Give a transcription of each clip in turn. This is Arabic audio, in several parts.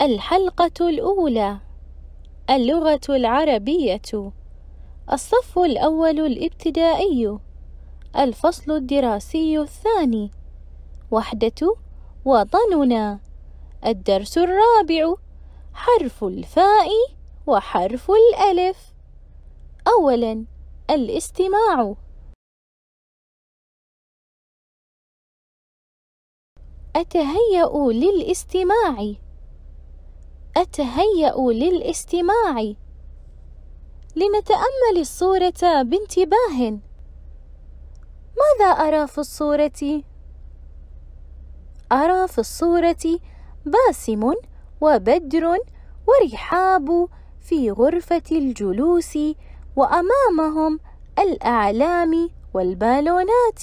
الحلقة الأولى اللغة العربية الصف الأول الابتدائي الفصل الدراسي الثاني وحدة وطننا الدرس الرابع حرف الفاء وحرف الألف أولا الاستماع أتهيأ للاستماع أتهيأ للاستماع لنتأمل الصورة بانتباه ماذا أرى في الصورة؟ أرى في الصورة باسم وبدر ورحاب في غرفة الجلوس وأمامهم الأعلام والبالونات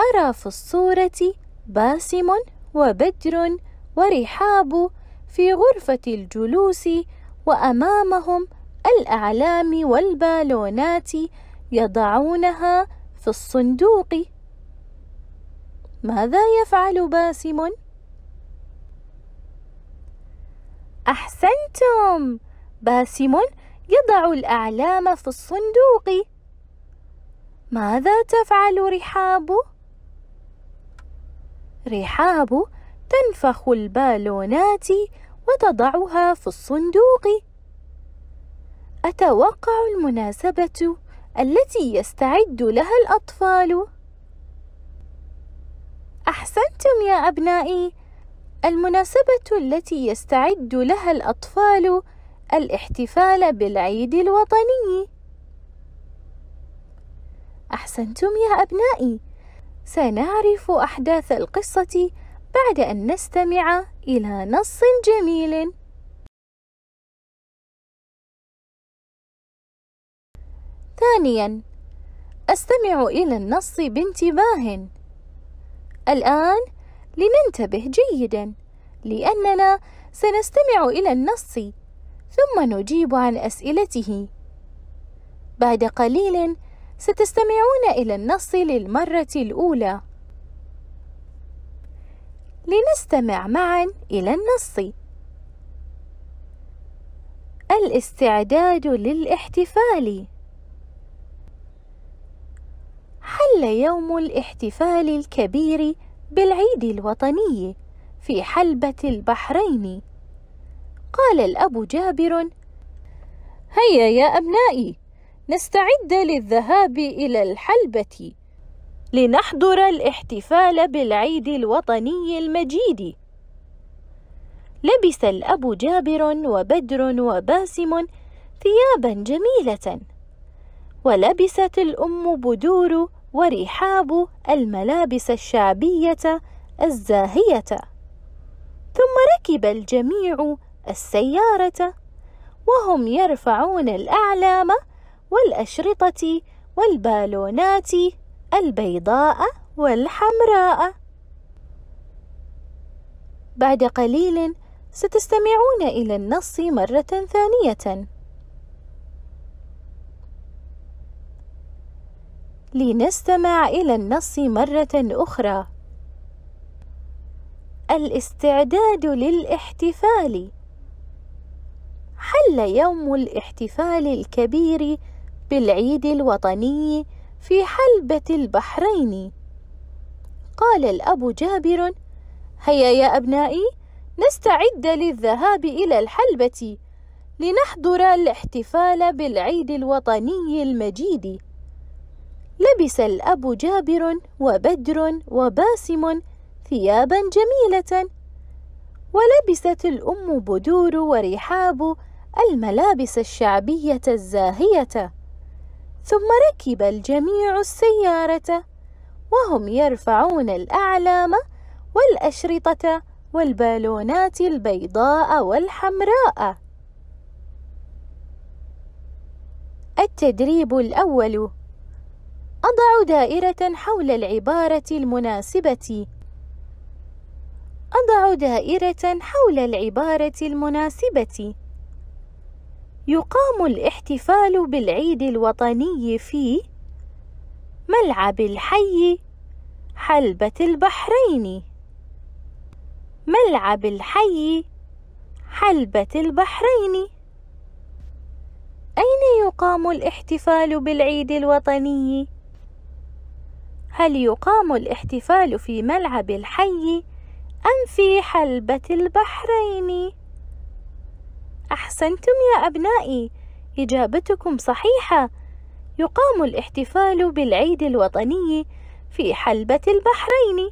أرى في الصورة باسم وبدر ورحاب في غرفة الجلوس وأمامهم الأعلام والبالونات يضعونها في الصندوق ماذا يفعل باسم؟ أحسنتم باسم يضع الأعلام في الصندوق ماذا تفعل رحاب؟ رحاب تنفخ البالونات وتضعها في الصندوق أتوقع المناسبة التي يستعد لها الأطفال أحسنتم يا أبنائي المناسبة التي يستعد لها الأطفال الاحتفال بالعيد الوطني أحسنتم يا أبنائي سنعرف أحداث القصة بعد أن نستمع إلى نص جميل ثانيا أستمع إلى النص بانتباه الآن لننتبه جيدا لأننا سنستمع إلى النص ثم نجيب عن أسئلته بعد قليل ستستمعون إلى النص للمرة الأولى لنستمع معا إلى النص الاستعداد للاحتفال حل يوم الاحتفال الكبير بالعيد الوطني في حلبة البحرين قال الأب جابر هيا يا أبنائي نستعد للذهاب إلى الحلبة لنحضر الاحتفال بالعيد الوطني المجيد لبس الأب جابر وبدر وباسم ثيابا جميلة ولبست الأم بدور ورحاب الملابس الشعبية الزاهية ثم ركب الجميع السيارة وهم يرفعون الأعلام والأشرطة والبالونات البيضاء والحمراء بعد قليل ستستمعون إلى النص مرة ثانية لنستمع إلى النص مرة أخرى الاستعداد للاحتفال حل يوم الاحتفال الكبير بالعيد الوطني في حلبة البحرين قال الأب جابر هيا يا أبنائي نستعد للذهاب إلى الحلبة لنحضر الاحتفال بالعيد الوطني المجيد لبس الأب جابر وبدر وباسم ثيابا جميلة ولبست الأم بدور ورحاب الملابس الشعبية الزاهية ثم ركب الجميع السيارة وهم يرفعون الأعلام والأشرطة والبالونات البيضاء والحمراء التدريب الأول أضع دائرة حول العبارة المناسبة أضع دائرة حول العبارة المناسبة يقام الاحتفال بالعيد الوطني في ملعب الحي حلبة البحرين ملعب الحي حلبة البحرين أين يقام الاحتفال بالعيد الوطني؟ هل يقام الاحتفال في ملعب الحي أم في حلبة البحرين؟ أحسنتم يا أبنائي إجابتكم صحيحة يقام الاحتفال بالعيد الوطني في حلبة البحرين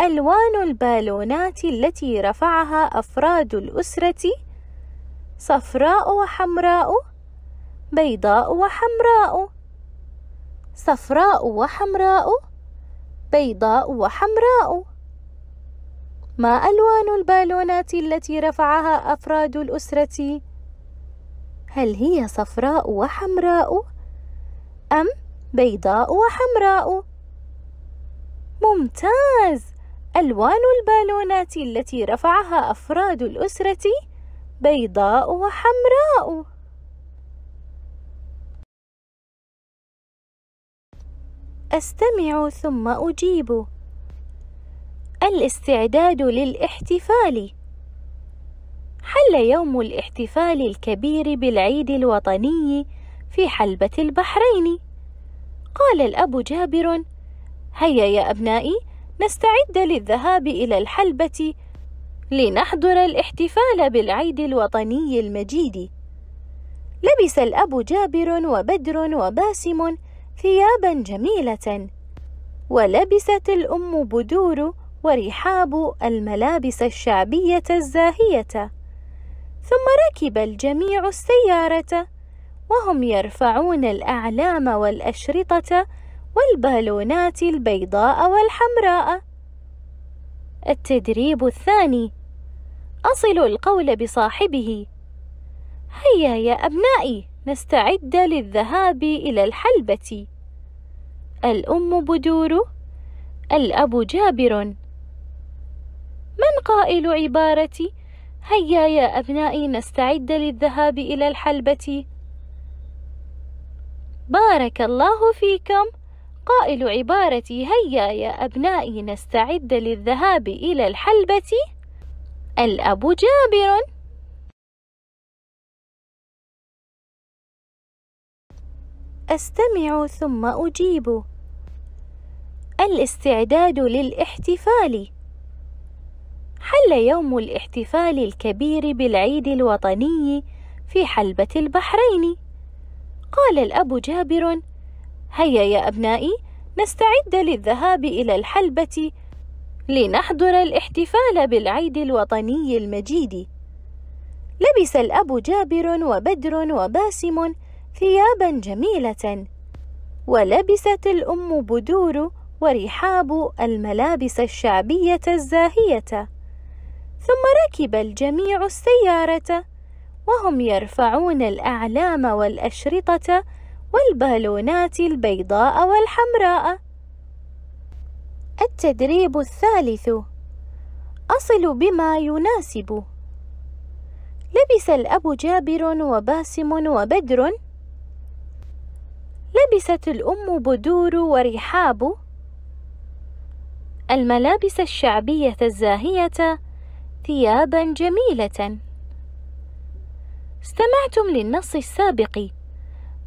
ألوان البالونات التي رفعها أفراد الأسرة صفراء وحمراء بيضاء وحمراء صفراء وحمراء بيضاء وحمراء ما ألوان البالونات التي رفعها أفراد الأسرة؟ هل هي صفراء وحمراء؟ أم بيضاء وحمراء؟ ممتاز! ألوان البالونات التي رفعها أفراد الأسرة بيضاء وحمراء. أستمع ثم أجيب. الاستعداد للاحتفال حل يوم الاحتفال الكبير بالعيد الوطني في حلبة البحرين قال الأب جابر هيا يا أبنائي نستعد للذهاب إلى الحلبة لنحضر الاحتفال بالعيد الوطني المجيد لبس الأب جابر وبدر وباسم ثيابا جميلة ولبست الأم بدور ورحاب الملابس الشعبية الزاهية ثم ركب الجميع السيارة وهم يرفعون الأعلام والأشرطة والبالونات البيضاء والحمراء التدريب الثاني أصل القول بصاحبه هيا يا أبنائي نستعد للذهاب إلى الحلبة الأم بدور الأب جابر من قائل عبارتي هيا يا أبنائي نستعد للذهاب إلى الحلبة بارك الله فيكم قائل عبارتي هيا يا أبنائي نستعد للذهاب إلى الحلبة الأب جابر أستمع ثم أجيب الاستعداد للاحتفال حل يوم الاحتفال الكبير بالعيد الوطني في حلبة البحرين قال الأب جابر هيا يا أبنائي نستعد للذهاب إلى الحلبة لنحضر الاحتفال بالعيد الوطني المجيد لبس الأب جابر وبدر وباسم ثيابا جميلة ولبست الأم بدور ورحاب الملابس الشعبية الزاهية ثم ركب الجميع السيارة وهم يرفعون الأعلام والأشرطة والبالونات البيضاء والحمراء التدريب الثالث أصل بما يناسب لبس الأب جابر وباسم وبدر لبست الأم بدور ورحاب الملابس الشعبية الزاهية ثيابا جميلة استمعتم للنص السابق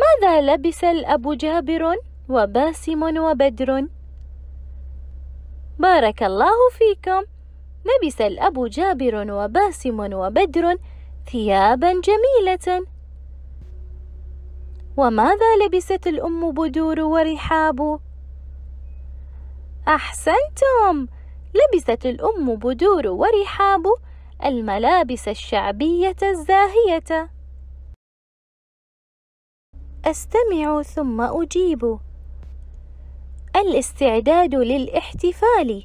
ماذا لبس الأب جابر وباسم وبدر؟ بارك الله فيكم لبس الأب جابر وباسم وبدر ثيابا جميلة وماذا لبست الأم بدور ورحاب؟ أحسنتم لبست الأم بدور ورحاب الملابس الشعبية الزاهية أستمع ثم أجيب الاستعداد للاحتفال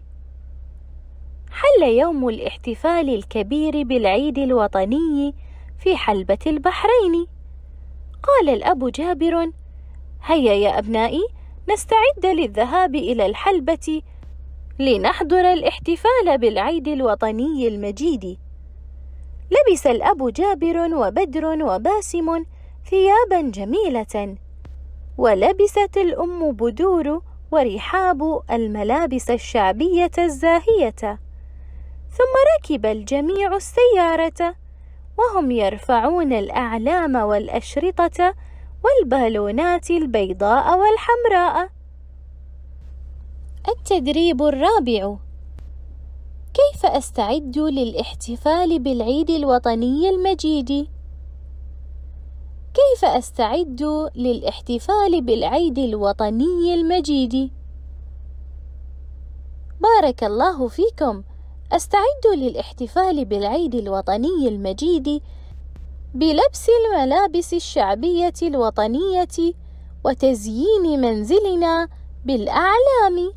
حل يوم الاحتفال الكبير بالعيد الوطني في حلبة البحرين قال الأب جابر هيا يا أبنائي نستعد للذهاب إلى الحلبة لنحضر الاحتفال بالعيد الوطني المجيد لبس الأب جابر وبدر وباسم ثيابا جميلة ولبست الأم بدور ورحاب الملابس الشعبية الزاهية ثم ركب الجميع السيارة وهم يرفعون الأعلام والأشرطة والبالونات البيضاء والحمراء التدريب الرابع كيف أستعد للاحتفال بالعيد الوطني المجيد؟ كيف أستعد للاحتفال بالعيد الوطني المجيد؟ بارك الله فيكم أستعد للاحتفال بالعيد الوطني المجيد بلبس الملابس الشعبية الوطنية وتزيين منزلنا بالأعلام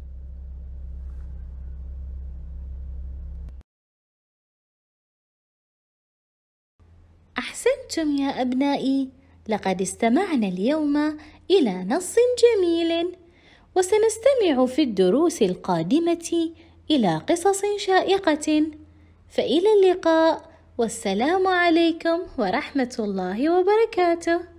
أحسنتم يا أبنائي لقد استمعنا اليوم إلى نص جميل وسنستمع في الدروس القادمة إلى قصص شائقة فإلى اللقاء والسلام عليكم ورحمة الله وبركاته